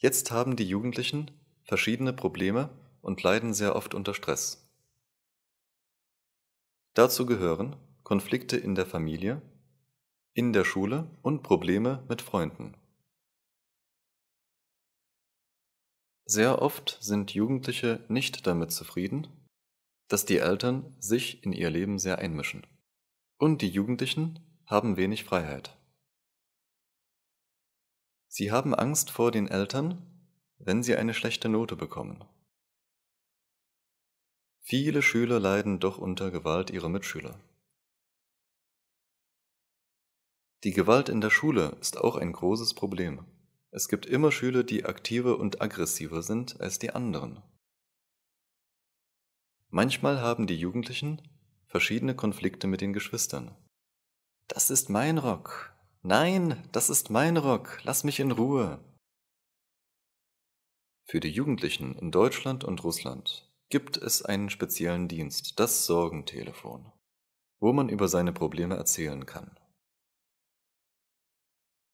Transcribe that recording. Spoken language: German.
Jetzt haben die Jugendlichen verschiedene Probleme und leiden sehr oft unter Stress. Dazu gehören Konflikte in der Familie, in der Schule und Probleme mit Freunden. Sehr oft sind Jugendliche nicht damit zufrieden, dass die Eltern sich in ihr Leben sehr einmischen. Und die Jugendlichen haben wenig Freiheit. Sie haben Angst vor den Eltern, wenn sie eine schlechte Note bekommen. Viele Schüler leiden doch unter Gewalt ihrer Mitschüler. Die Gewalt in der Schule ist auch ein großes Problem. Es gibt immer Schüler, die aktiver und aggressiver sind als die anderen. Manchmal haben die Jugendlichen verschiedene Konflikte mit den Geschwistern. Das ist mein Rock, Nein, das ist mein Rock, lass mich in Ruhe. Für die Jugendlichen in Deutschland und Russland gibt es einen speziellen Dienst, das Sorgentelefon, wo man über seine Probleme erzählen kann.